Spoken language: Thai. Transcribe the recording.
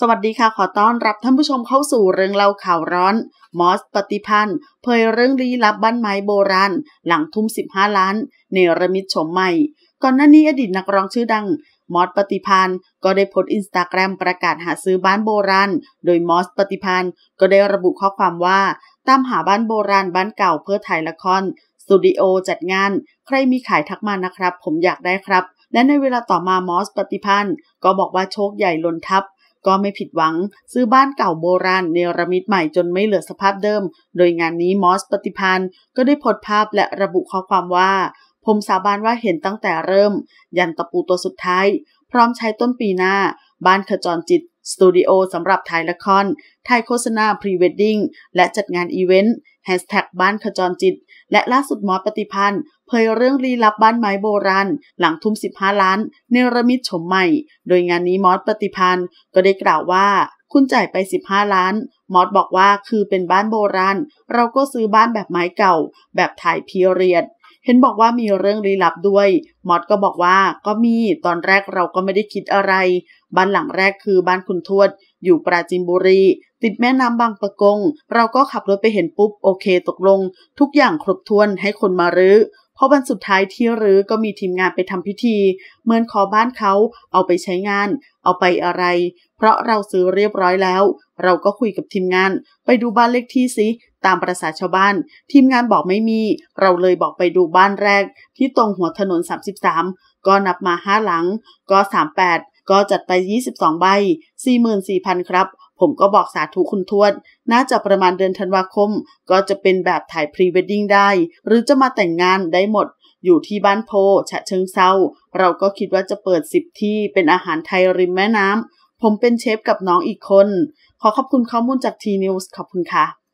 สวัสดีค่ะ ขอต้อนรับท่านผู้ชมเข้าสู่เรื่องเล่าข่าวร้อน มอสปฏิพันธ์เผยเรื่องลี้ลับบ้านไม้โบราณ หลังทุ่ม 15 ล้านเนรมิตชมใหม่ ก่อนหน้านี้อดีตนักร้องชื่อดังมอสปฏิพันธ์ก็ได้โพสต์อินสตาแกรมประกาศหาซื้อบ้านโบราณ โดยมอสปฏิพันธ์ก็ได้ระบุข้อความว่าตามหาบ้านโบราณบ้านเก่าเพื่อถ่ายละครสตูดิโอจัดงาน ใครมีขายทักมานะครับ ผมอยากได้ครับ และในเวลาต่อมามอสปฏิพันธ์ก็บอกว่าโชคใหญ่ล้นทับก็ไม่ผิดหวัง ซื้อบ้านเก่าโบราณ เนรมิตใหม่จนไม่เหลือสภาพเดิม โดยงานนี้มอสปฏิพันธ์ก็ได้โพสภาพและระบุข้อความว่า ผมสาบานว่าเห็นตั้งแต่เริ่ม ยันตะปูตัวสุดท้าย พร้อมใช้ต้นปีหน้าบ้านขจรจิตสตูดิโอสำหรับถ่ายละครถ่ายโฆษณาพรีเวดดิ้ง และจัดงานอีเวนต์แฮชแท็กบ้านขจรจิต และล่าสุดหมอปฏิพันธ์เผยเรื่องลี้ลับบ้านไม้โบราณหลังทุ่ม 15 ล้าน เนรมิตชมใหม่ โดยงานนี้มอสปฏิพันธ์ก็ได้กล่าวว่า คุณจ่ายไป 15 ล้าน มอสบอกว่าคือเป็นบ้านโบราณ เราก็ซื้อบ้านแบบไม้เก่า แบบถ่ายพีเรียดเห็นบอกว่ามีเรื่องลี้ลับด้วย มอดก็บอกว่า ก็มี ตอนแรกเราก็ไม่ได้คิดอะไร บ้านหลังแรกคือบ้านคุณทวด อยู่ปราจีนบุรี ติดแม่น้ำบางปะกง เราก็ขับรถไปเห็นปุ๊บโอเคตกลง ทุกอย่างครบถ้วนให้คนมารื้อ พอวันสุดท้ายที่รื้อก็มีทีมงานไปทำพิธี เหมือนขอบ้านเขา เอาไปใช้งาน เอาไปอะไร เพราะเราซื้อเรียบร้อยแล้ว เราก็คุยกับทีมงาน ไปดูบ้านเลขที่ซิตามประษาชาวบ้านทีมงานบอกไม่มี เราเลยบอกไปดูบ้านแรก ที่ตรงหัวถนน 33 ก็นับมา5หลัง ก็ 38 ก็จัดไป 22 ใบ 44,000ครับ ผมก็บอกสาธุคุณทวด น่าจะประมาณเดือนธันวาคม ก็จะเป็นแบบถ่ายพรีเวดดิ้งได้ หรือจะมาแต่งงานได้หมด อยู่ที่บ้านโพฉะเชิงเซาเราก็คิดว่าจะเปิดสิบที่เป็นอาหารไทยริมแม่น้ำผมเป็นเชฟกับน้องอีกคนขอขอบคุณข้อมูลจากทีนิวส์ขอบคุณค่ะ